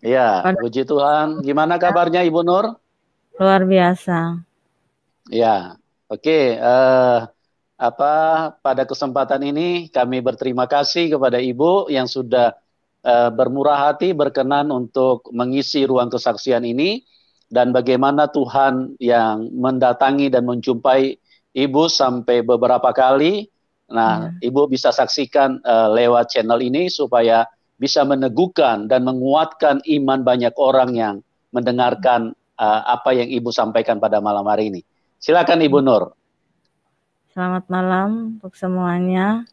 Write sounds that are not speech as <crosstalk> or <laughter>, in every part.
Iya, puji Tuhan. Gimana kabarnya Ibu Nur? Luar biasa. Ya, oke. Uh, apa pada kesempatan ini kami berterima kasih kepada Ibu yang sudah uh, bermurah hati berkenan untuk mengisi ruang kesaksian ini dan bagaimana Tuhan yang mendatangi dan menjumpai Ibu sampai beberapa kali. Nah, hmm. Ibu bisa saksikan uh, lewat channel ini supaya bisa meneguhkan dan menguatkan iman banyak orang yang mendengarkan uh, apa yang Ibu sampaikan pada malam hari ini. Silakan Ibu Nur. Selamat malam untuk semuanya.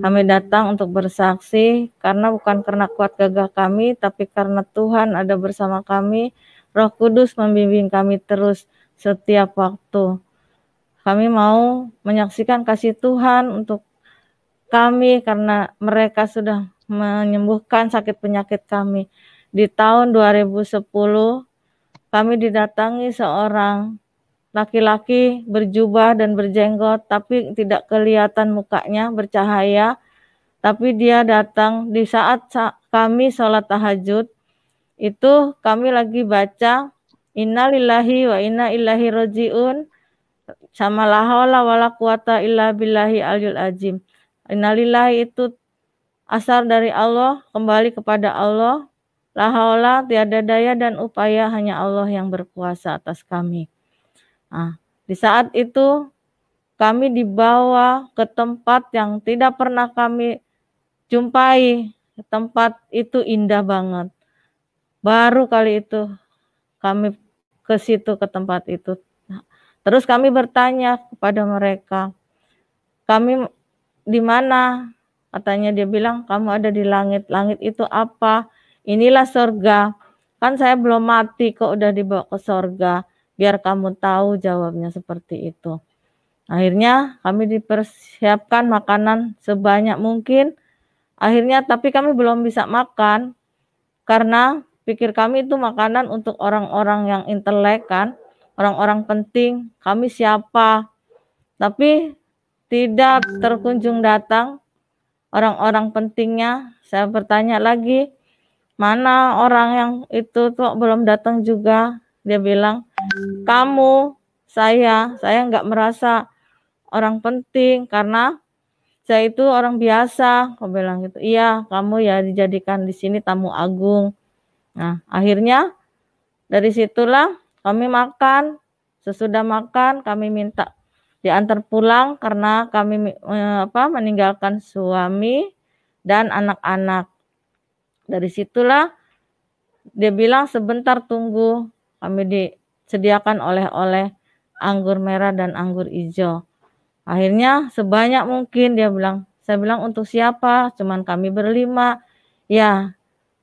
Kami datang untuk bersaksi karena bukan karena kuat gagah kami, tapi karena Tuhan ada bersama kami. Roh Kudus membimbing kami terus setiap waktu. Kami mau menyaksikan kasih Tuhan untuk kami karena mereka sudah menyembuhkan sakit penyakit kami. Di tahun 2010, kami didatangi seorang laki-laki berjubah dan berjenggot, tapi tidak kelihatan mukanya bercahaya. Tapi dia datang di saat kami sholat tahajud, itu kami lagi baca Innalillahi wa inna ilahi rojiun sama la haula wala quwata illa billahi aljul ajim. Innalillahi itu asar dari Allah, kembali kepada Allah. Lahaula tiada daya dan upaya hanya Allah yang berkuasa atas kami. Nah, di saat itu kami dibawa ke tempat yang tidak pernah kami jumpai. Tempat itu indah banget. Baru kali itu kami ke situ ke tempat itu. terus kami bertanya kepada mereka, kami di mana? Katanya dia bilang, kamu ada di langit. Langit itu apa? Inilah sorga. Kan saya belum mati kok udah dibawa ke sorga. Biar kamu tahu jawabnya seperti itu. Akhirnya kami dipersiapkan makanan sebanyak mungkin. Akhirnya tapi kami belum bisa makan karena pikir kami itu makanan untuk orang-orang yang intelek kan, orang-orang penting, kami siapa. Tapi tidak terkunjung datang orang-orang pentingnya. Saya bertanya lagi, mana orang yang itu tuh belum datang juga? Dia bilang, kamu, saya, saya nggak merasa orang penting karena saya itu orang biasa. Aku bilang gitu, iya kamu ya dijadikan di sini tamu agung. Nah akhirnya dari situlah kami makan. Sesudah makan kami minta diantar pulang karena kami eh, apa meninggalkan suami dan anak-anak. Dari situlah dia bilang sebentar tunggu kami disediakan oleh-oleh anggur merah dan anggur hijau. Akhirnya sebanyak mungkin dia bilang, saya bilang untuk siapa? Cuman kami berlima. Ya,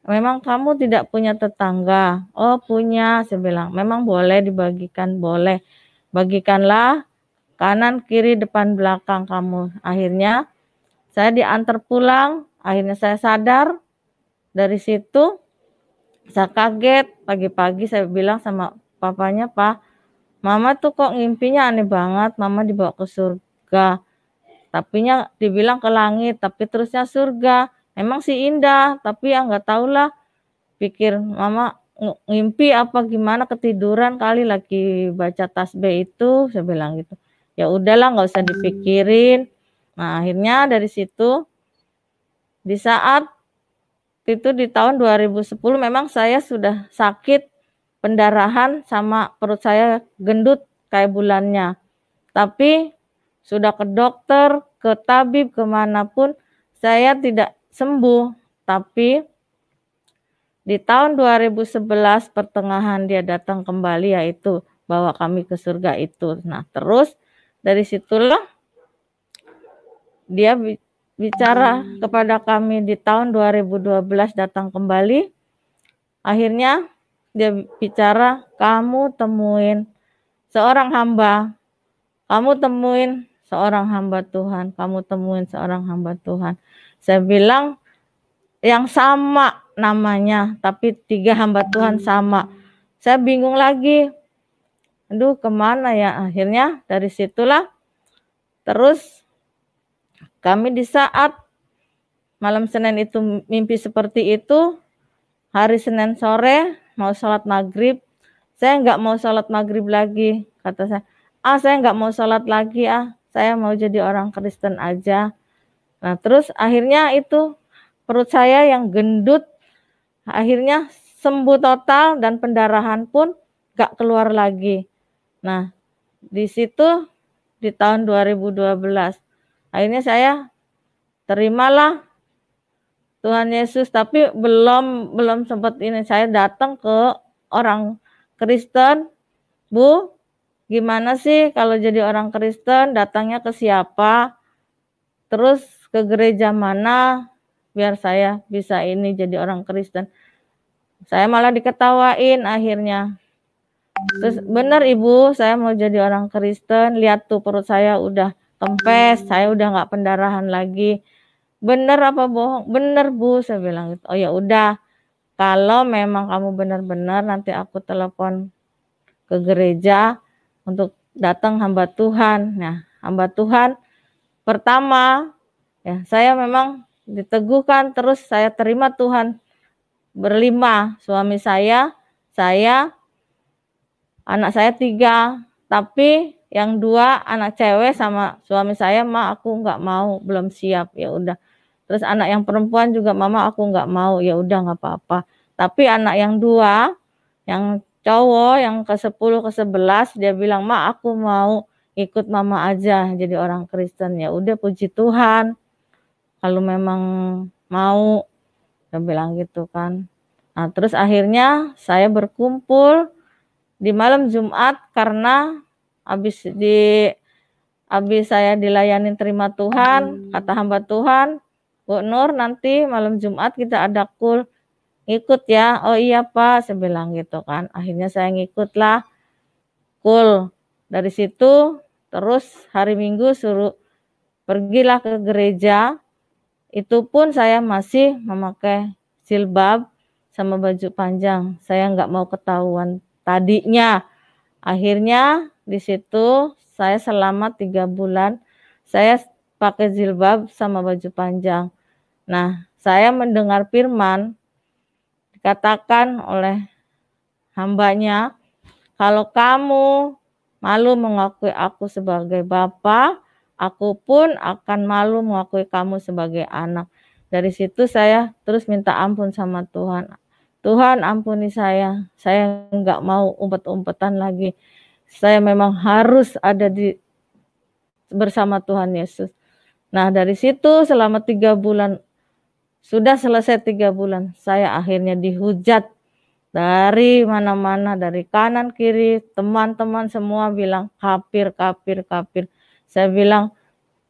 memang kamu tidak punya tetangga. Oh punya, saya bilang. Memang boleh dibagikan, boleh. Bagikanlah kanan kiri depan belakang kamu. Akhirnya saya diantar pulang, akhirnya saya sadar dari situ saya kaget pagi-pagi saya bilang sama papanya, "Pak, mama tuh kok ngimpinya aneh banget, mama dibawa ke surga." tapi nya dibilang ke langit, tapi terusnya surga. Emang sih indah, tapi ya nggak lah Pikir mama ngimpi apa gimana ketiduran kali lagi baca tasbih itu, saya bilang gitu ya udahlah nggak usah dipikirin nah akhirnya dari situ di saat itu di tahun 2010 memang saya sudah sakit pendarahan sama perut saya gendut kayak bulannya tapi sudah ke dokter ke tabib kemanapun saya tidak sembuh tapi di tahun 2011 pertengahan dia datang kembali yaitu bawa kami ke surga itu. Nah, terus dari situlah dia bicara hmm. kepada kami di tahun 2012 datang kembali. Akhirnya dia bicara, "Kamu temuin seorang hamba. Kamu temuin seorang hamba Tuhan. Kamu temuin seorang hamba Tuhan." Saya bilang yang sama namanya, tapi tiga hamba Tuhan hmm. sama. Saya bingung lagi, aduh kemana ya akhirnya dari situlah terus kami di saat malam Senin itu mimpi seperti itu hari Senin sore mau sholat maghrib saya nggak mau sholat maghrib lagi kata saya ah saya nggak mau sholat lagi ah saya mau jadi orang Kristen aja nah terus akhirnya itu perut saya yang gendut akhirnya sembuh total dan pendarahan pun nggak keluar lagi Nah, di situ di tahun 2012 akhirnya saya terimalah Tuhan Yesus tapi belum belum sempat ini saya datang ke orang Kristen Bu gimana sih kalau jadi orang Kristen datangnya ke siapa terus ke gereja mana biar saya bisa ini jadi orang Kristen saya malah diketawain akhirnya Terus benar ibu, saya mau jadi orang Kristen. Lihat tuh perut saya udah kempes, hmm. saya udah nggak pendarahan lagi. Bener apa bohong? Bener bu, saya bilang gitu. Oh ya udah, kalau memang kamu benar-benar nanti aku telepon ke gereja untuk datang hamba Tuhan. Nah, hamba Tuhan pertama ya saya memang diteguhkan terus saya terima Tuhan berlima suami saya, saya, anak saya tiga, tapi yang dua anak cewek sama suami saya, ma aku nggak mau, belum siap, ya udah. Terus anak yang perempuan juga mama aku nggak mau, ya udah nggak apa-apa. Tapi anak yang dua, yang cowok yang ke sepuluh ke sebelas dia bilang, "Ma, aku mau ikut mama aja jadi orang Kristen." Ya udah puji Tuhan. Kalau memang mau dia bilang gitu kan. Nah, terus akhirnya saya berkumpul di malam Jumat karena habis di habis saya dilayani terima Tuhan, hmm. kata hamba Tuhan, Bu Nur nanti malam Jumat kita ada kul ikut ya. Oh iya Pak, saya bilang gitu kan. Akhirnya saya ngikut lah kul. Dari situ terus hari Minggu suruh pergilah ke gereja. Itu pun saya masih memakai jilbab sama baju panjang. Saya nggak mau ketahuan tadinya. Akhirnya di situ saya selama tiga bulan saya pakai jilbab sama baju panjang. Nah, saya mendengar firman dikatakan oleh hambanya, kalau kamu malu mengakui aku sebagai bapa, aku pun akan malu mengakui kamu sebagai anak. Dari situ saya terus minta ampun sama Tuhan. Tuhan ampuni saya, saya nggak mau umpet-umpetan lagi. Saya memang harus ada di bersama Tuhan Yesus. Nah dari situ selama tiga bulan, sudah selesai tiga bulan, saya akhirnya dihujat dari mana-mana, dari kanan kiri, teman-teman semua bilang kapir kapir kapir. Saya bilang,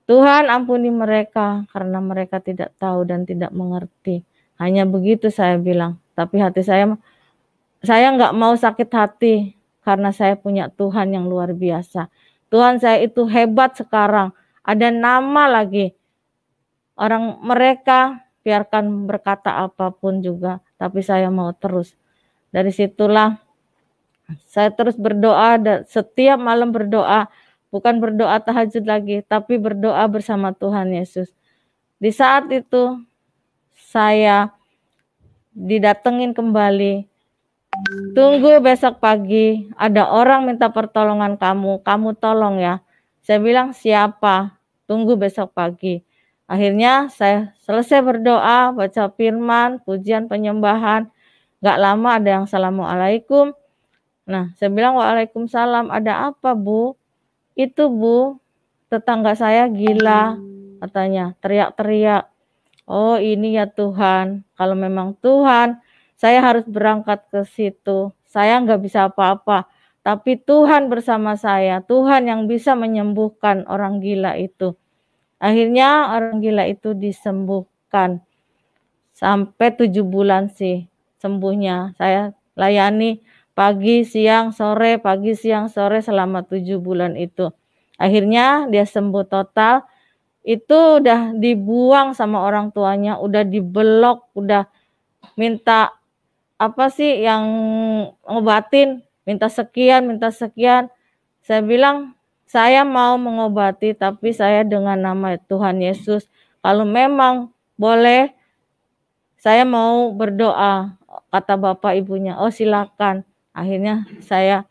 Tuhan ampuni mereka karena mereka tidak tahu dan tidak mengerti. Hanya begitu saya bilang, tapi hati saya, saya nggak mau sakit hati karena saya punya Tuhan yang luar biasa. Tuhan saya itu hebat sekarang. Ada nama lagi. Orang mereka biarkan berkata apapun juga, tapi saya mau terus. Dari situlah saya terus berdoa dan setiap malam berdoa, bukan berdoa tahajud lagi, tapi berdoa bersama Tuhan Yesus. Di saat itu saya didatengin kembali. Tunggu besok pagi, ada orang minta pertolongan kamu, kamu tolong ya. Saya bilang siapa? Tunggu besok pagi. Akhirnya saya selesai berdoa, baca firman, pujian, penyembahan. Gak lama ada yang assalamualaikum. Nah, saya bilang waalaikumsalam. Ada apa bu? Itu bu, tetangga saya gila katanya, teriak-teriak Oh, ini ya Tuhan. Kalau memang Tuhan, saya harus berangkat ke situ. Saya nggak bisa apa-apa, tapi Tuhan bersama saya. Tuhan yang bisa menyembuhkan orang gila itu. Akhirnya orang gila itu disembuhkan. Sampai tujuh bulan sih sembuhnya. Saya layani pagi, siang, sore, pagi, siang, sore selama tujuh bulan itu. Akhirnya dia sembuh total itu udah dibuang sama orang tuanya, udah dibelok, udah minta apa sih yang ngobatin, minta sekian, minta sekian. Saya bilang, saya mau mengobati tapi saya dengan nama Tuhan Yesus. Kalau memang boleh, saya mau berdoa, kata bapak ibunya. Oh silakan. Akhirnya saya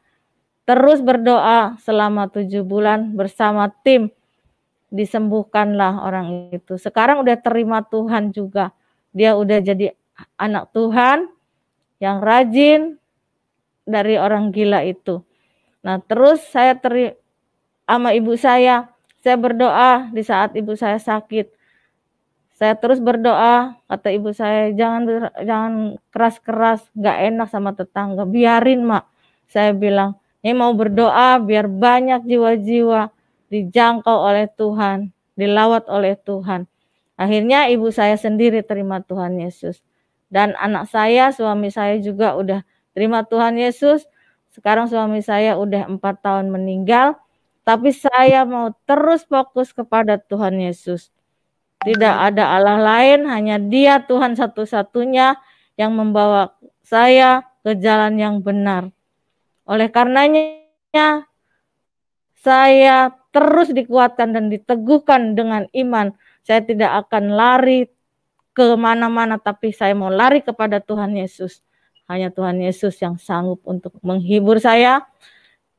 terus berdoa selama tujuh bulan bersama tim disembuhkanlah orang itu. Sekarang udah terima Tuhan juga. Dia udah jadi anak Tuhan yang rajin dari orang gila itu. Nah, terus saya teri sama ibu saya, saya berdoa di saat ibu saya sakit. Saya terus berdoa, kata ibu saya, jangan jangan keras-keras, nggak enak sama tetangga, biarin mak. Saya bilang, ini mau berdoa biar banyak jiwa-jiwa dijangkau oleh Tuhan, dilawat oleh Tuhan. Akhirnya ibu saya sendiri terima Tuhan Yesus. Dan anak saya, suami saya juga udah terima Tuhan Yesus. Sekarang suami saya udah empat tahun meninggal. Tapi saya mau terus fokus kepada Tuhan Yesus. Tidak ada Allah lain, hanya dia Tuhan satu-satunya yang membawa saya ke jalan yang benar. Oleh karenanya, saya terus dikuatkan dan diteguhkan dengan iman. Saya tidak akan lari kemana-mana, tapi saya mau lari kepada Tuhan Yesus. Hanya Tuhan Yesus yang sanggup untuk menghibur saya.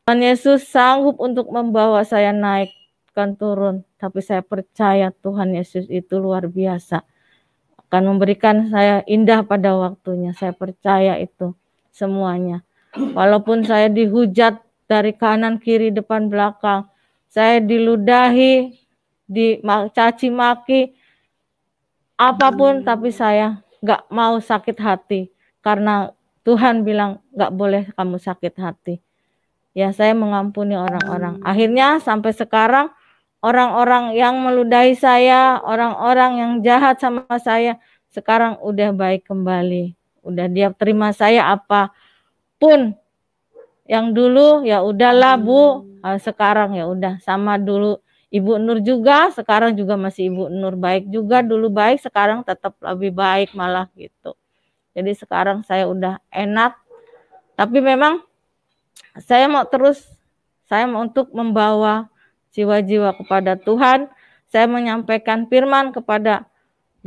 Tuhan Yesus sanggup untuk membawa saya naik bukan turun, tapi saya percaya Tuhan Yesus itu luar biasa. Akan memberikan saya indah pada waktunya. Saya percaya itu semuanya. Walaupun saya dihujat dari kanan, kiri, depan, belakang, saya diludahi, dicaci maki, apapun tapi saya nggak mau sakit hati karena Tuhan bilang nggak boleh kamu sakit hati. Ya saya mengampuni orang-orang. Hmm. Akhirnya sampai sekarang orang-orang yang meludahi saya, orang-orang yang jahat sama saya, sekarang udah baik kembali. Udah dia terima saya apa pun yang dulu ya udahlah Bu, hmm. ah, sekarang ya udah sama dulu Ibu Nur juga, sekarang juga masih Ibu Nur baik juga, dulu baik, sekarang tetap lebih baik malah gitu. Jadi sekarang saya udah enak, tapi memang saya mau terus, saya mau untuk membawa jiwa-jiwa kepada Tuhan, saya menyampaikan firman kepada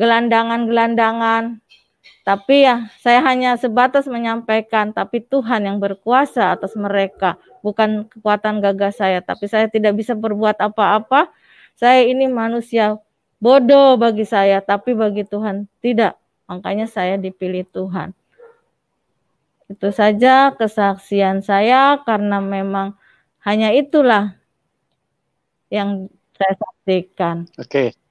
gelandangan-gelandangan, tapi ya saya hanya sebatas menyampaikan, tapi Tuhan yang berkuasa atas mereka, bukan kekuatan gagah saya, tapi saya tidak bisa berbuat apa-apa. Saya ini manusia bodoh bagi saya, tapi bagi Tuhan tidak. Makanya saya dipilih Tuhan. Itu saja kesaksian saya karena memang hanya itulah yang saya saksikan. Oke. Okay.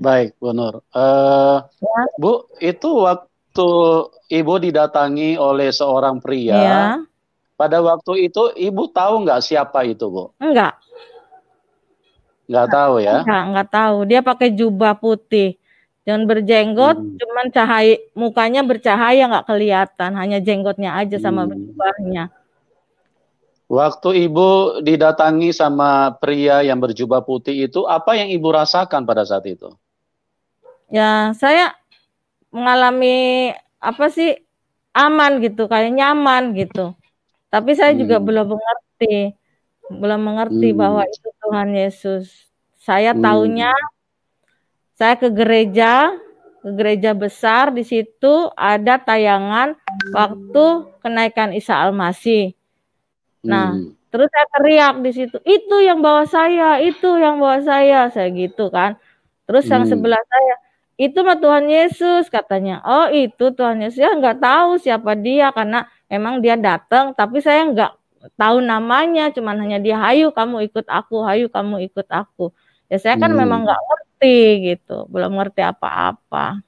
Baik, Bu Nur. Uh, ya. Bu, itu waktu Ibu didatangi oleh seorang pria. Ya. Pada waktu itu Ibu tahu nggak siapa itu, Bu? Enggak. Enggak tahu ya? Enggak, enggak tahu. Dia pakai jubah putih. Jangan berjenggot, hmm. cuman cahaya mukanya bercahaya nggak kelihatan, hanya jenggotnya aja sama hmm. jubahnya. Waktu ibu didatangi sama pria yang berjubah putih itu, apa yang ibu rasakan pada saat itu? ya saya mengalami apa sih aman gitu, kayak nyaman gitu. Tapi saya hmm. juga belum mengerti, belum mengerti hmm. bahwa itu Tuhan Yesus. Saya hmm. taunya saya ke gereja, ke gereja besar di situ ada tayangan waktu kenaikan Isa al Nah, hmm. terus saya teriak di situ, "Itu yang bawa saya, itu yang bawa saya." Saya gitu kan. Terus hmm. yang sebelah saya, itu mah Tuhan Yesus katanya. Oh itu Tuhan Yesus ya nggak tahu siapa dia karena memang dia datang tapi saya nggak tahu namanya cuman hanya dia hayu kamu ikut aku hayu kamu ikut aku ya saya kan hmm. memang nggak ngerti gitu belum ngerti apa-apa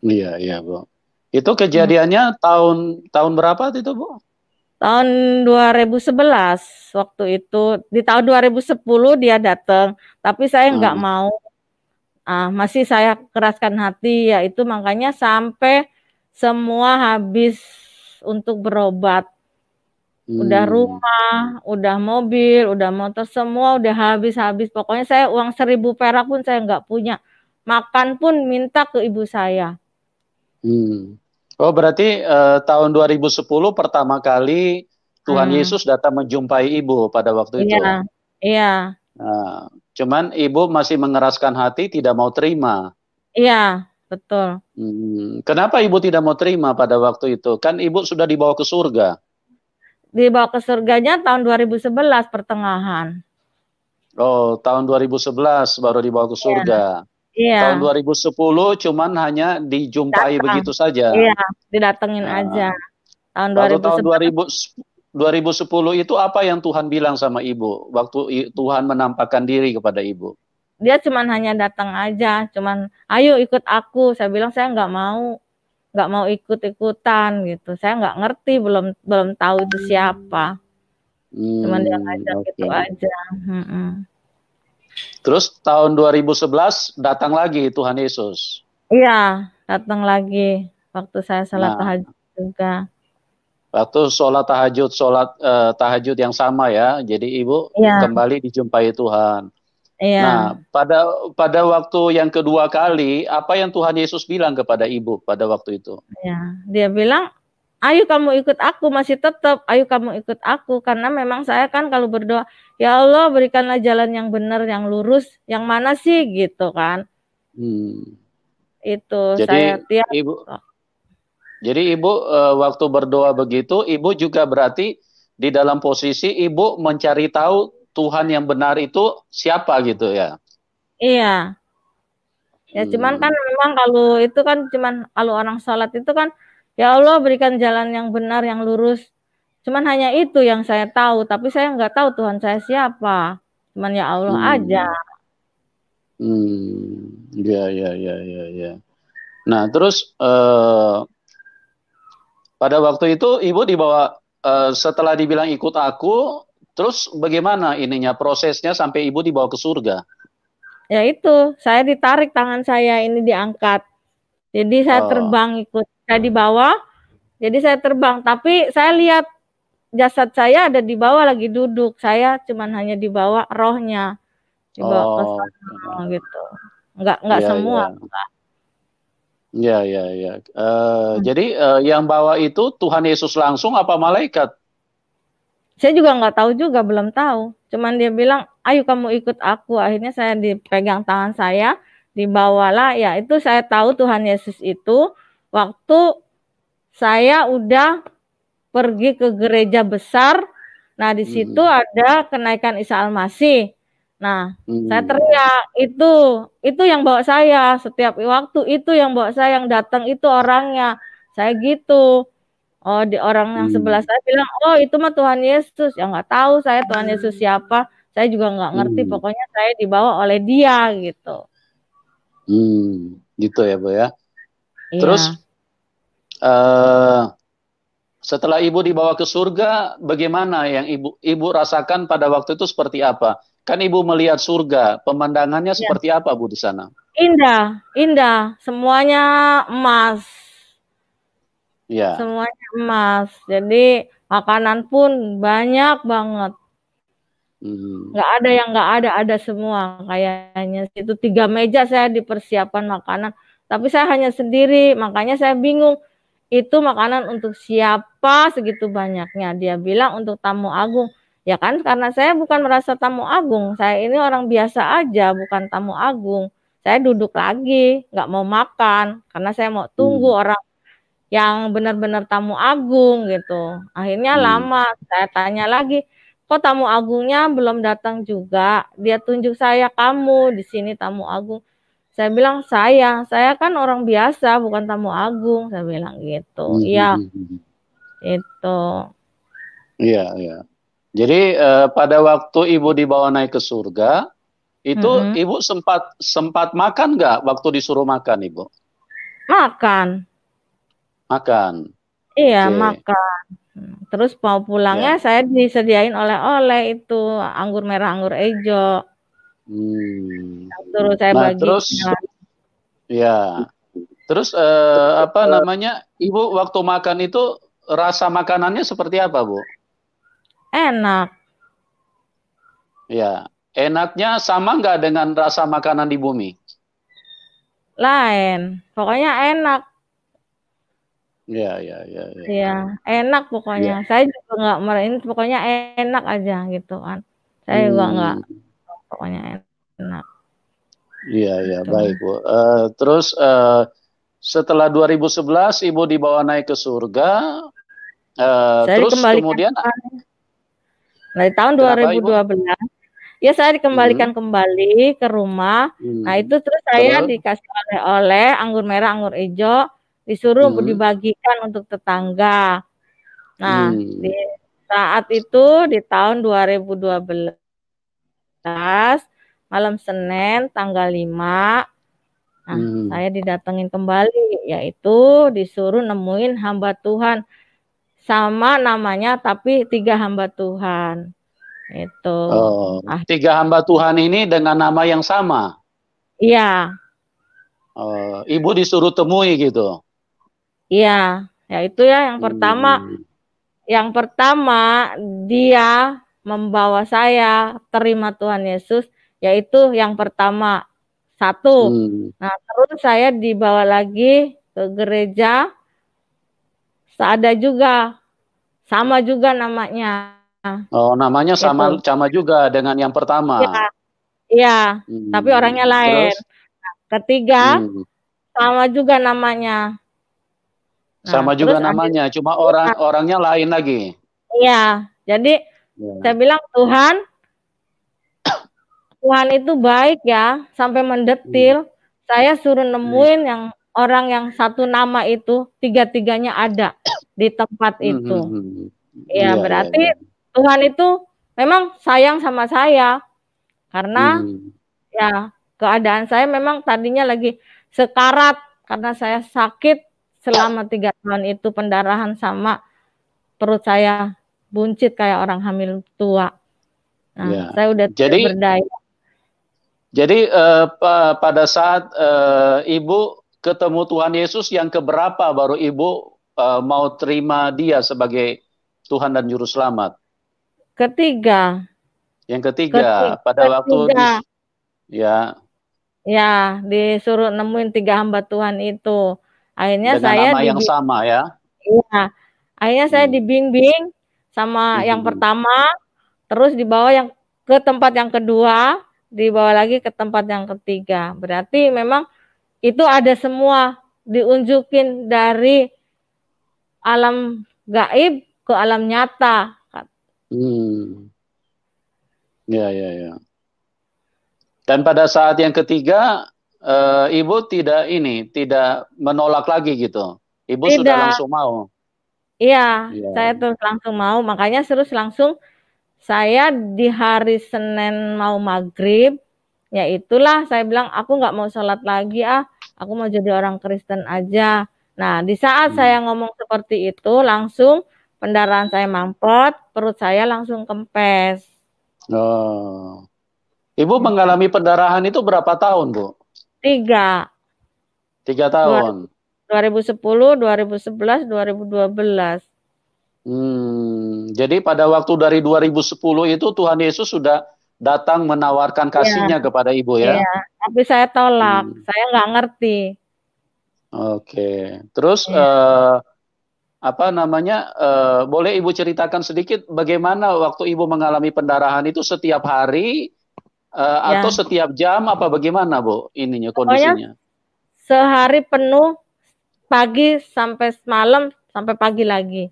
iya iya bu itu kejadiannya hmm. tahun tahun berapa itu bu tahun 2011 waktu itu di tahun 2010 dia datang tapi saya nggak hmm. mau uh, masih saya keraskan hati yaitu makanya sampai semua habis untuk berobat hmm. udah rumah udah mobil udah motor semua udah habis-habis pokoknya saya uang seribu perak pun saya nggak punya makan pun minta ke ibu saya hmm. oh berarti uh, tahun 2010 pertama kali Tuhan hmm. Yesus datang menjumpai ibu pada waktu iya, itu iya nah Cuman ibu masih mengeraskan hati tidak mau terima. Iya, betul. Hmm, kenapa ibu tidak mau terima pada waktu itu? Kan ibu sudah dibawa ke surga. Dibawa ke surganya tahun 2011 pertengahan. Oh, tahun 2011 baru dibawa ke iya. surga. Iya. Tahun 2010 cuman hanya dijumpai Datang. begitu saja. Iya, didatengin nah. aja. Tahun Baru 2011. tahun 2010 itu apa yang Tuhan bilang sama ibu waktu Tuhan menampakkan diri kepada ibu? Dia cuman hanya datang aja, cuman ayo ikut aku. Saya bilang saya nggak mau, nggak mau ikut-ikutan gitu. Saya nggak ngerti, belum belum tahu itu siapa. Hmm, cuman dia ngajak okay. gitu aja. Hmm -hmm. Terus tahun 2011 datang lagi Tuhan Yesus. Iya, datang lagi waktu saya salat nah. tahajud juga. Waktu sholat tahajud, sholat uh, tahajud yang sama ya. Jadi ibu ya. kembali dijumpai Tuhan. Ya. Nah, pada pada waktu yang kedua kali, apa yang Tuhan Yesus bilang kepada ibu pada waktu itu? Ya, dia bilang, ayo kamu ikut aku masih tetap, ayo kamu ikut aku karena memang saya kan kalau berdoa, ya Allah berikanlah jalan yang benar, yang lurus, yang mana sih gitu kan? Hmm. Itu Jadi, saya tiap ibu. Jadi ibu eh, waktu berdoa begitu, ibu juga berarti di dalam posisi ibu mencari tahu Tuhan yang benar itu siapa gitu ya. Iya. Ya hmm. cuman kan memang kalau itu kan cuman kalau orang sholat itu kan ya Allah berikan jalan yang benar yang lurus. Cuman hanya itu yang saya tahu, tapi saya nggak tahu Tuhan saya siapa. Cuman ya Allah hmm. aja. Hmm, ya ya ya ya ya. Nah terus Uh... Pada waktu itu ibu dibawa uh, setelah dibilang ikut aku, terus bagaimana ininya prosesnya sampai ibu dibawa ke surga? Ya itu, saya ditarik tangan saya ini diangkat. Jadi saya oh. terbang ikut, saya dibawa Jadi saya terbang, tapi saya lihat jasad saya ada di bawah lagi duduk. Saya cuman hanya dibawa rohnya. Dibawa oh. ke sana gitu. Enggak enggak ya, semua, ya. Ya, ya, ya. Uh, hmm. Jadi uh, yang bawa itu Tuhan Yesus langsung apa malaikat? Saya juga nggak tahu juga, belum tahu. Cuman dia bilang, ayo kamu ikut aku. Akhirnya saya dipegang tangan saya, dibawalah. Ya itu saya tahu Tuhan Yesus itu waktu saya udah pergi ke gereja besar. Nah di situ hmm. ada kenaikan Isa al Nah, hmm. saya teriak, itu itu yang bawa saya setiap waktu itu yang bawa saya yang datang itu orangnya. Saya gitu. Oh, di orang yang hmm. sebelah saya bilang, "Oh, itu mah Tuhan Yesus." Ya nggak tahu saya Tuhan hmm. Yesus siapa. Saya juga nggak ngerti, hmm. pokoknya saya dibawa oleh dia gitu. Hmm, gitu ya, Bu ya. Iya. Terus uh, setelah ibu dibawa ke surga, bagaimana yang ibu ibu rasakan pada waktu itu seperti apa? Kan Ibu melihat surga, pemandangannya ya. seperti apa Bu di sana? Indah, indah, semuanya emas. Ya. Semuanya emas. Jadi makanan pun banyak banget. Hmm. Gak ada yang gak ada, ada semua kayaknya. Itu tiga meja saya di persiapan makanan, tapi saya hanya sendiri, makanya saya bingung. Itu makanan untuk siapa segitu banyaknya? Dia bilang untuk tamu agung ya kan? Karena saya bukan merasa tamu agung, saya ini orang biasa aja, bukan tamu agung. Saya duduk lagi, nggak mau makan, karena saya mau tunggu hmm. orang yang benar-benar tamu agung gitu. Akhirnya hmm. lama, saya tanya lagi, kok tamu agungnya belum datang juga? Dia tunjuk saya kamu di sini tamu agung. Saya bilang saya, saya kan orang biasa, bukan tamu agung. Saya bilang gitu. Ya, hmm. hmm, iya. hmm, hmm itu. Iya, iya. Jadi uh, pada waktu ibu dibawa naik ke surga, itu mm -hmm. ibu sempat sempat makan nggak waktu disuruh makan ibu? Makan. Makan. Iya okay. makan. Terus mau pulangnya yeah. saya disediain oleh-oleh itu anggur merah, anggur hijau. Hmm. Terus saya nah, bagi. Terus, ya. Terus uh, apa namanya? Ibu waktu makan itu rasa makanannya seperti apa, Bu? enak. Ya, enaknya sama nggak dengan rasa makanan di bumi? Lain, pokoknya enak. Ya, ya, ya. ya. Iya, ya, enak pokoknya. Ya. Saya juga nggak merain, pokoknya enak aja gitu kan. Saya hmm. juga nggak, pokoknya enak. Iya, ya, gitu. baik bu. Uh, terus uh, setelah 2011 ibu dibawa naik ke surga. Uh, terus kemudian. Ke Nah, di tahun Kenapa, 2012 Ibu? ya saya dikembalikan hmm. kembali ke rumah. Hmm. Nah, itu terus saya Betul. dikasih oleh-oleh anggur merah, anggur hijau, disuruh hmm. dibagikan untuk tetangga. Nah, hmm. di saat itu di tahun 2012 malam Senin tanggal 5 nah, hmm. saya didatengin kembali yaitu disuruh nemuin hamba Tuhan sama namanya tapi tiga hamba Tuhan. Itu. Oh, ah. Tiga hamba Tuhan ini dengan nama yang sama. Iya. Oh, ibu disuruh temui gitu. Iya, ya itu ya yang pertama. Hmm. Yang pertama dia membawa saya terima Tuhan Yesus yaitu yang pertama satu. Hmm. Nah, terus saya dibawa lagi ke gereja ada juga sama ya. juga namanya. Oh, namanya gitu. sama gitu. sama juga dengan yang pertama. Iya. Ya, hmm. tapi orangnya lain. Terus? Ketiga hmm. sama juga namanya. Nah, sama juga namanya, cuma orang iya. orangnya lain lagi. Iya. Jadi ya. saya bilang Tuhan <coughs> Tuhan itu baik ya, sampai mendetil. Hmm. Saya suruh nemuin hmm. yang orang yang satu nama itu tiga-tiganya ada di tempat hmm, itu. Hmm, ya, ya berarti ya, ya. Tuhan itu memang sayang sama saya karena hmm. ya keadaan saya memang tadinya lagi sekarat karena saya sakit selama tiga tahun itu pendarahan sama perut saya buncit kayak orang hamil tua. Nah, ya. saya udah jadi, berdaya. Jadi uh, pada saat uh, ibu ketemu Tuhan Yesus yang keberapa baru ibu uh, mau terima dia sebagai Tuhan dan Juru Selamat? Ketiga. Yang ketiga, ketiga. pada ketiga. waktu di, ya. Ya, disuruh nemuin tiga hamba Tuhan itu. Akhirnya Dengan saya nama yang sama ya. Iya. Akhirnya hmm. saya dibimbing sama hmm. yang pertama, terus dibawa yang ke tempat yang kedua, dibawa lagi ke tempat yang ketiga. Berarti memang itu ada semua diunjukin dari alam gaib ke alam nyata. Hmm. Ya, ya, ya. Dan pada saat yang ketiga, e, ibu tidak ini, tidak menolak lagi gitu. Ibu tidak. sudah langsung mau. Iya, ya. saya terus langsung mau. Makanya terus langsung saya di hari Senin mau maghrib, ya itulah saya bilang aku nggak mau sholat lagi ah aku mau jadi orang Kristen aja. Nah, di saat hmm. saya ngomong seperti itu, langsung pendarahan saya mampet, perut saya langsung kempes. Oh. Ibu mengalami pendarahan itu berapa tahun, Bu? Tiga. Tiga tahun. 2010, 2011, 2012. Hmm, jadi pada waktu dari 2010 itu Tuhan Yesus sudah datang menawarkan iya. kasihnya ya. kepada ibu ya. ya. Tapi saya tolak, hmm. saya nggak ngerti. Oke, terus ya. uh, apa namanya? Uh, boleh ibu ceritakan sedikit bagaimana waktu ibu mengalami pendarahan itu setiap hari uh, ya. atau iya. setiap jam apa bagaimana bu ininya kondisinya? Pokoknya sehari penuh pagi sampai malam sampai pagi lagi.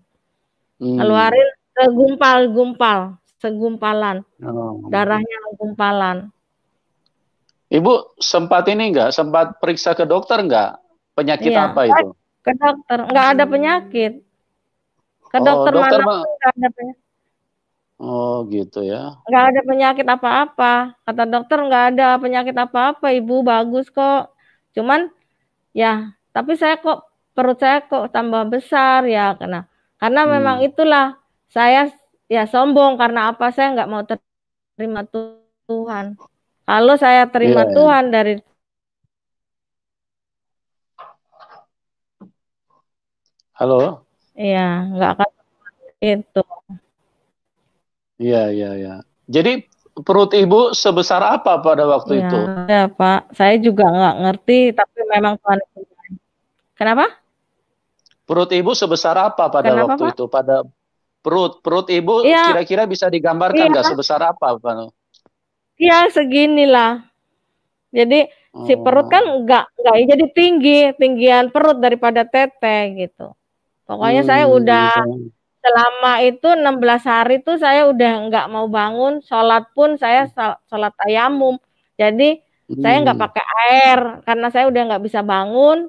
Hmm. Keluarin gumpal-gumpal segumpalan. Oh. Darahnya segumpalan. Ibu sempat ini enggak? Sempat periksa ke dokter enggak? Penyakit iya. apa itu? Ke dokter, enggak ada penyakit. Ke oh, dokter, dokter mana pun enggak ada penyakit. Oh gitu ya. Enggak ada penyakit apa-apa. Kata dokter enggak ada penyakit apa-apa, Ibu bagus kok. Cuman ya, tapi saya kok perut saya kok tambah besar ya karena karena hmm. memang itulah saya ya sombong karena apa saya nggak mau terima Tuhan kalau saya terima yeah. Iya. Tuhan dari halo iya nggak akan itu iya iya iya jadi perut ibu sebesar apa pada waktu ya, itu? Ya pak, saya juga nggak ngerti, tapi memang Tuhan. Kenapa? Perut ibu sebesar apa pada Kenapa, waktu pak? itu? Pada Perut, perut ibu ya. kira-kira bisa digambarkan iya. nggak sebesar apa, Pak? Iya, seginilah. Jadi oh. si perut kan nggak nggak jadi tinggi, tinggian perut daripada tete gitu. Pokoknya hmm, saya udah selama itu 16 hari itu saya udah nggak mau bangun, sholat pun saya hmm. sholat tayamum. Jadi hmm. saya nggak hmm. pakai air karena saya udah nggak bisa bangun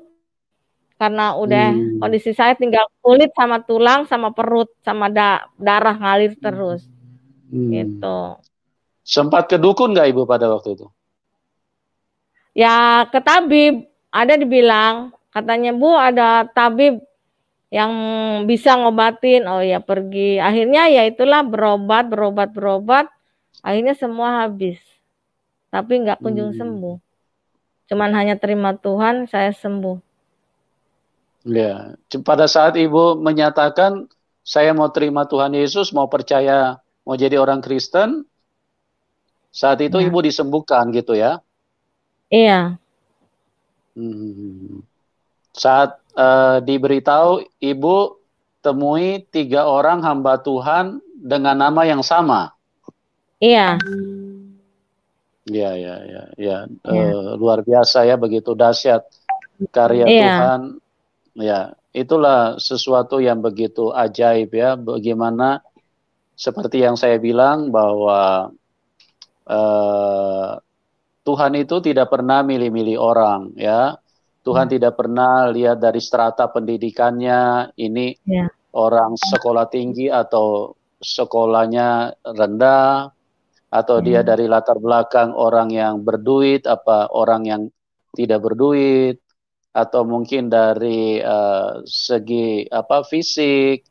karena udah hmm. kondisi saya tinggal kulit sama tulang sama perut sama da darah ngalir terus hmm. gitu sempat ke dukun nggak ibu pada waktu itu ya ke tabib ada dibilang katanya bu ada tabib yang bisa ngobatin oh ya pergi akhirnya ya itulah berobat berobat berobat akhirnya semua habis tapi nggak kunjung hmm. sembuh cuman hanya terima Tuhan saya sembuh Ya, pada saat ibu menyatakan saya mau terima Tuhan Yesus, mau percaya, mau jadi orang Kristen, saat itu ya. ibu disembuhkan gitu ya? Iya. Hmm. Saat uh, diberitahu ibu temui tiga orang hamba Tuhan dengan nama yang sama. Iya. Iya, iya, iya, ya. Ya. Uh, luar biasa ya begitu dahsyat karya ya. Tuhan Ya, itulah sesuatu yang begitu ajaib ya. Bagaimana seperti yang saya bilang bahwa uh, Tuhan itu tidak pernah milih-milih orang ya. Tuhan hmm. tidak pernah lihat dari strata pendidikannya ini yeah. orang sekolah tinggi atau sekolahnya rendah atau hmm. dia dari latar belakang orang yang berduit apa orang yang tidak berduit atau mungkin dari uh, segi apa fisik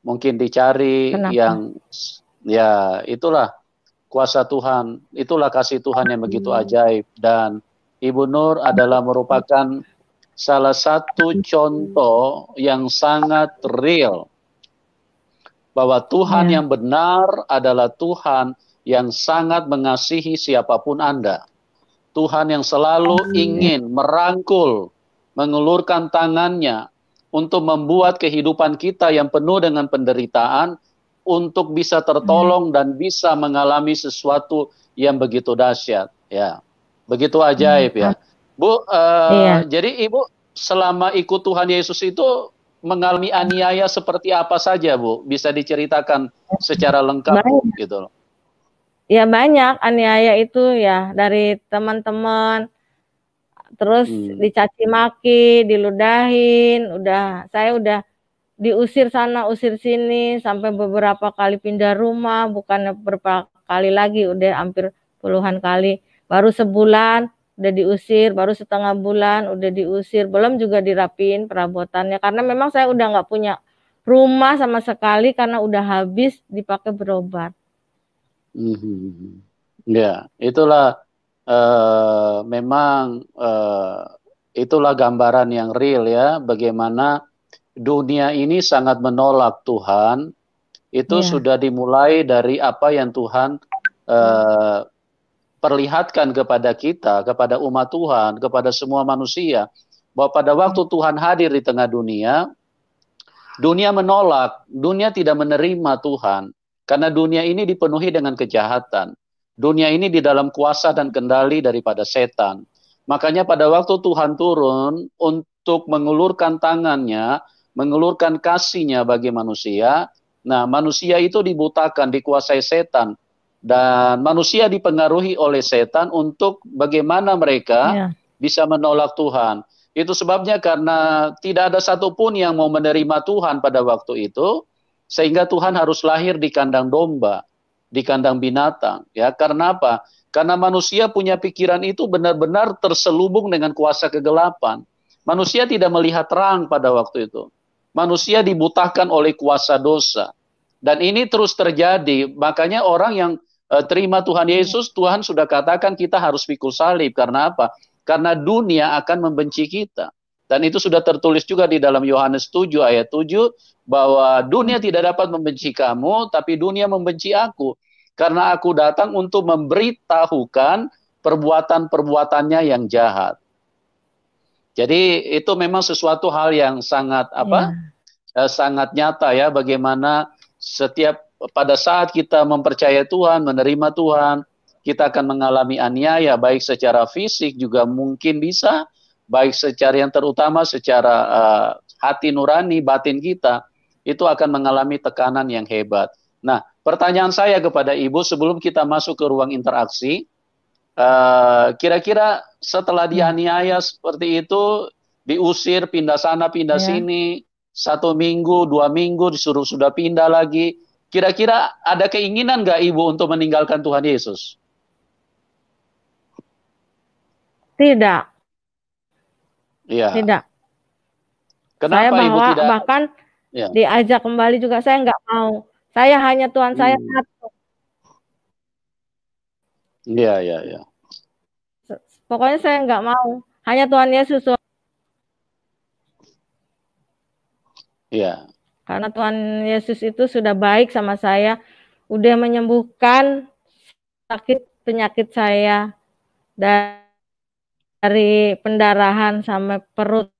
mungkin dicari Kenapa? yang ya itulah kuasa Tuhan itulah kasih Tuhan yang begitu hmm. ajaib dan Ibu Nur adalah merupakan salah satu contoh yang sangat real bahwa Tuhan ya. yang benar adalah Tuhan yang sangat mengasihi siapapun Anda. Tuhan yang selalu ingin merangkul mengulurkan tangannya untuk membuat kehidupan kita yang penuh dengan penderitaan untuk bisa tertolong hmm. dan bisa mengalami sesuatu yang begitu dahsyat ya begitu ajaib hmm. ya Bu uh, iya. jadi Ibu selama ikut Tuhan Yesus itu mengalami aniaya seperti apa saja Bu bisa diceritakan secara lengkap Bu, gitu loh Ya banyak aniaya itu ya dari teman-teman terus hmm. dicaci maki, diludahin, udah saya udah diusir sana, usir sini sampai beberapa kali pindah rumah, bukan beberapa kali lagi, udah hampir puluhan kali. Baru sebulan udah diusir, baru setengah bulan udah diusir, belum juga dirapiin perabotannya karena memang saya udah nggak punya rumah sama sekali karena udah habis dipakai berobat. Mm -hmm. Ya, itulah uh, memang uh, itulah gambaran yang real ya bagaimana dunia ini sangat menolak Tuhan itu yeah. sudah dimulai dari apa yang Tuhan uh, perlihatkan kepada kita kepada umat Tuhan kepada semua manusia bahwa pada waktu Tuhan hadir di tengah dunia dunia menolak dunia tidak menerima Tuhan karena dunia ini dipenuhi dengan kejahatan Dunia ini di dalam kuasa dan kendali daripada setan. Makanya pada waktu Tuhan turun untuk mengulurkan tangannya, mengulurkan kasihnya bagi manusia, nah manusia itu dibutakan, dikuasai setan. Dan manusia dipengaruhi oleh setan untuk bagaimana mereka yeah. bisa menolak Tuhan. Itu sebabnya karena tidak ada satupun yang mau menerima Tuhan pada waktu itu, sehingga Tuhan harus lahir di kandang domba di kandang binatang ya karena apa karena manusia punya pikiran itu benar-benar terselubung dengan kuasa kegelapan manusia tidak melihat terang pada waktu itu manusia dibutakan oleh kuasa dosa dan ini terus terjadi makanya orang yang eh, terima Tuhan Yesus Tuhan sudah katakan kita harus pikul salib karena apa karena dunia akan membenci kita dan itu sudah tertulis juga di dalam Yohanes 7 ayat 7 bahwa dunia tidak dapat membenci kamu, tapi dunia membenci aku. Karena aku datang untuk memberitahukan perbuatan-perbuatannya yang jahat. Jadi itu memang sesuatu hal yang sangat apa? Ya. Eh, sangat nyata ya bagaimana setiap pada saat kita mempercayai Tuhan, menerima Tuhan, kita akan mengalami aniaya baik secara fisik juga mungkin bisa baik secara yang terutama secara uh, hati nurani batin kita itu akan mengalami tekanan yang hebat. Nah, pertanyaan saya kepada Ibu sebelum kita masuk ke ruang interaksi, eh, kira-kira uh, setelah dianiaya seperti itu, diusir pindah sana pindah yeah. sini, satu minggu dua minggu disuruh sudah pindah lagi, kira-kira ada keinginan nggak Ibu untuk meninggalkan Tuhan Yesus? Tidak. Iya. Tidak. Kenapa saya bahwa, Ibu tidak? Bahkan ya. diajak kembali juga saya nggak mau. Saya hanya Tuhan hmm. saya satu. Iya, iya, iya. Pokoknya saya nggak mau. Hanya Tuhan Yesus. Iya. Karena Tuhan Yesus itu sudah baik sama saya, udah menyembuhkan sakit penyakit saya dan dari pendarahan sampai perut.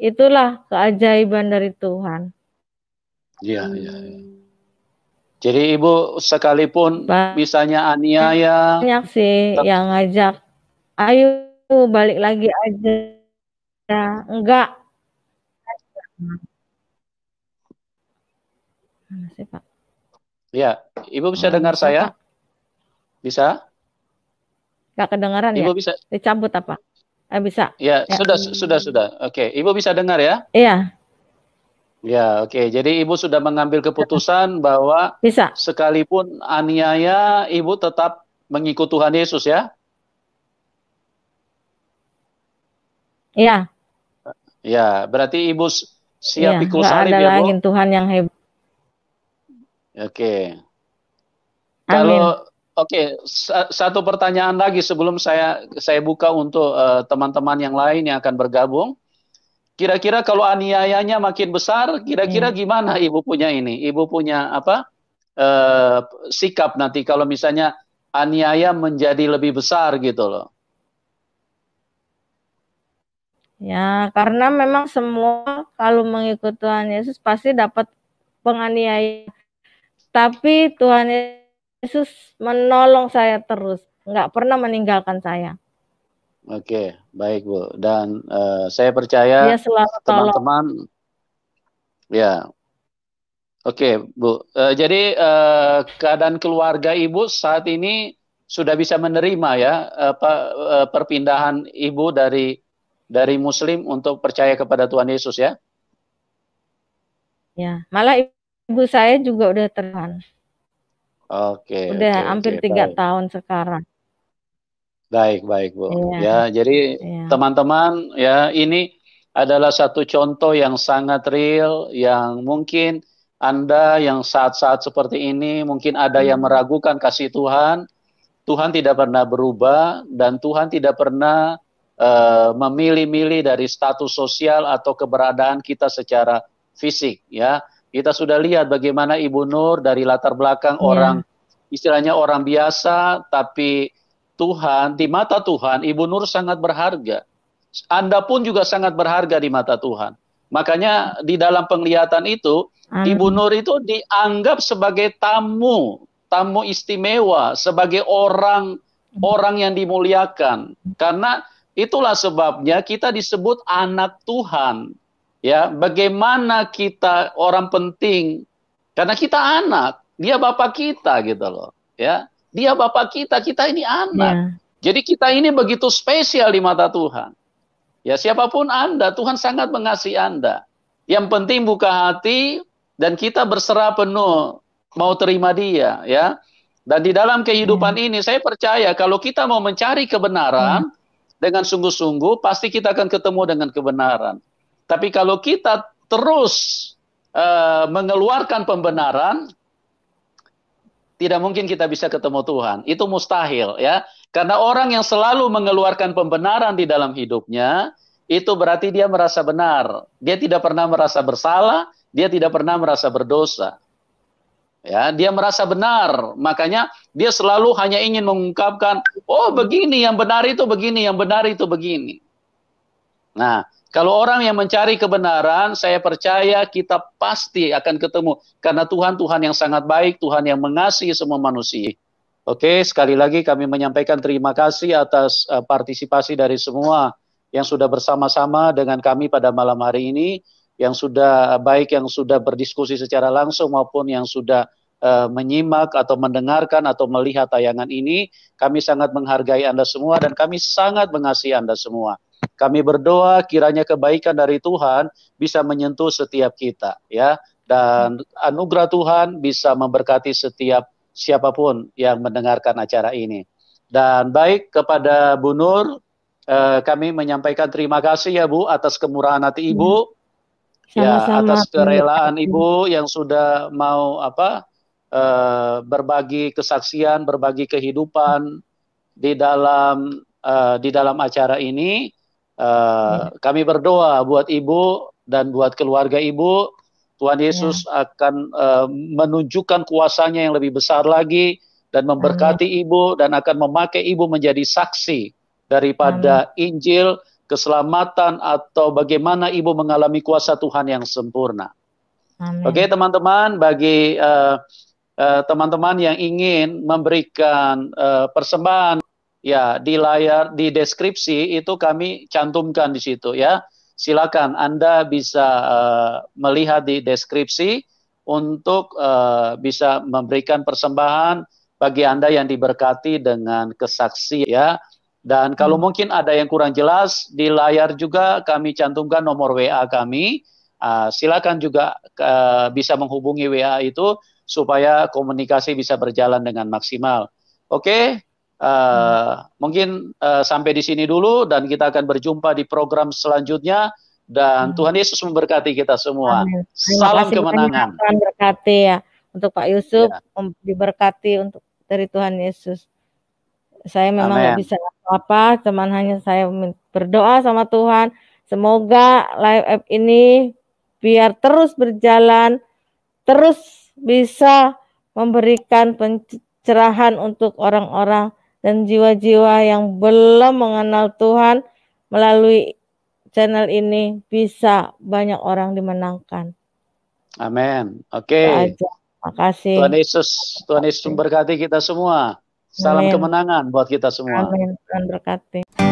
Itulah keajaiban dari Tuhan. Iya, iya. iya. Jadi Ibu sekalipun misalnya aniaya Banyak sih yang ngajak, ayo balik lagi aja. Ya, enggak. Mana sih, Pak? Ya, Ibu bisa dengar saya? Bisa? Gak kedengaran Ibu ya? bisa. Dicabut apa? Eh, bisa. Ya, ya, sudah, sudah, sudah. Oke, Ibu bisa dengar ya? Iya. Ya, oke. Okay. Jadi Ibu sudah mengambil keputusan bahwa bisa. sekalipun aniaya, Ibu tetap mengikut Tuhan Yesus ya? Iya. Ya, berarti Ibu iya, siap ya, salib ada ya, lagi Bu? Tuhan yang hebat. Oke. Okay. Kalau Oke, okay, satu pertanyaan lagi sebelum saya saya buka untuk eh, teman-teman uh, yang lain yang akan bergabung. Kira-kira kalau aniayanya makin besar, kira-kira hmm. gimana ibu punya ini? Ibu punya apa uh, sikap nanti kalau misalnya aniaya menjadi lebih besar gitu loh? Ya, karena memang semua kalau mengikuti Tuhan Yesus pasti dapat penganiayaan. Tapi Tuhan Yesus Yesus menolong saya terus, nggak pernah meninggalkan saya. Oke, baik Bu. Dan uh, saya percaya ya, teman-teman, ya. Oke Bu. Uh, jadi uh, keadaan keluarga Ibu saat ini sudah bisa menerima ya apa uh, perpindahan Ibu dari dari Muslim untuk percaya kepada Tuhan Yesus ya. Ya, malah ibu saya juga udah terang. Oke, Udah okay, hampir tiga okay, tahun sekarang. Baik, baik Bu. Iya. ya, jadi teman iya. teman-teman ya ini adalah satu contoh yang sangat real yang mungkin Anda yang saat-saat seperti ini mungkin ada hmm. yang meragukan kasih Tuhan. Tuhan tidak pernah berubah dan Tuhan tidak pernah uh, memilih-milih dari status sosial atau keberadaan kita secara fisik ya. Kita sudah lihat bagaimana Ibu Nur dari latar belakang yeah. orang istilahnya orang biasa tapi Tuhan di mata Tuhan Ibu Nur sangat berharga. Anda pun juga sangat berharga di mata Tuhan. Makanya di dalam penglihatan itu Ibu Nur itu dianggap sebagai tamu, tamu istimewa, sebagai orang orang yang dimuliakan. Karena itulah sebabnya kita disebut anak Tuhan ya bagaimana kita orang penting karena kita anak dia bapak kita gitu loh ya dia bapak kita kita ini anak yeah. jadi kita ini begitu spesial di mata Tuhan ya siapapun anda Tuhan sangat mengasihi anda yang penting buka hati dan kita berserah penuh mau terima dia ya dan di dalam kehidupan yeah. Hmm. ini saya percaya kalau kita mau mencari kebenaran yeah. Hmm. dengan sungguh-sungguh pasti kita akan ketemu dengan kebenaran tapi kalau kita terus uh, mengeluarkan pembenaran, tidak mungkin kita bisa ketemu Tuhan. Itu mustahil ya. Karena orang yang selalu mengeluarkan pembenaran di dalam hidupnya, itu berarti dia merasa benar. Dia tidak pernah merasa bersalah, dia tidak pernah merasa berdosa. Ya, dia merasa benar. Makanya dia selalu hanya ingin mengungkapkan, "Oh, begini yang benar itu begini, yang benar itu begini." Nah, kalau orang yang mencari kebenaran, saya percaya kita pasti akan ketemu karena Tuhan Tuhan yang sangat baik, Tuhan yang mengasihi semua manusia. Oke, sekali lagi kami menyampaikan terima kasih atas uh, partisipasi dari semua yang sudah bersama-sama dengan kami pada malam hari ini, yang sudah eh, baik yang sudah berdiskusi secara langsung maupun yang sudah eh, menyimak atau mendengarkan atau melihat tayangan ini, kami sangat menghargai Anda semua dan kami sangat mengasihi Anda semua. Kami berdoa kiranya kebaikan dari Tuhan bisa menyentuh setiap kita ya dan anugerah Tuhan bisa memberkati setiap siapapun yang mendengarkan acara ini. Dan baik kepada Bu Nur eh, kami menyampaikan terima kasih ya Bu atas kemurahan hati hmm. Ibu. Ya, Sama-sama. Ya, atas kerelaan Ibu hmm. yang sudah mau apa? Eh, berbagi kesaksian, berbagi kehidupan di dalam eh, di dalam acara ini Uh, Kami berdoa buat ibu dan buat keluarga ibu. Tuhan ya. Yesus ya. akan uh, menunjukkan kuasanya yang lebih besar lagi dan memberkati Amin. ibu dan akan memakai ibu menjadi saksi daripada Amin. Injil keselamatan atau bagaimana ibu mengalami kuasa Tuhan yang sempurna. Oke Oke teman-teman bagi eh, teman-teman uh, uh, yang ingin memberikan uh, persembahan Ya, di layar di deskripsi itu kami cantumkan di situ ya. Silakan Anda bisa uh, melihat di deskripsi untuk uh, bisa memberikan persembahan bagi Anda yang diberkati dengan kesaksian ya. Dan kalau hmm. mungkin ada yang kurang jelas di layar juga kami cantumkan nomor WA kami. Uh, silakan juga uh, bisa menghubungi WA itu supaya komunikasi bisa berjalan dengan maksimal. Oke, okay? Eh, hmm. Mungkin uh, sampai di sini dulu dan kita akan berjumpa di program selanjutnya dan hmm. Tuhan Yesus memberkati kita semua. Amin. Salam kemenangan. Tuhan berkati ya untuk Pak Yusuf ya. Um, diberkati untuk dari Tuhan Yesus. Saya memang nggak bisa apa-apa, cuman hanya saya berdoa sama Tuhan. Semoga live app ini biar terus berjalan, terus bisa memberikan pencerahan untuk orang-orang dan jiwa-jiwa yang belum mengenal Tuhan melalui channel ini bisa banyak orang dimenangkan. Amin. Oke. Okay. Makasih. Tuhan Yesus, Tuhan Yesus memberkati kita semua. Salam Amen. kemenangan buat kita semua. Amin. Tuhan berkati.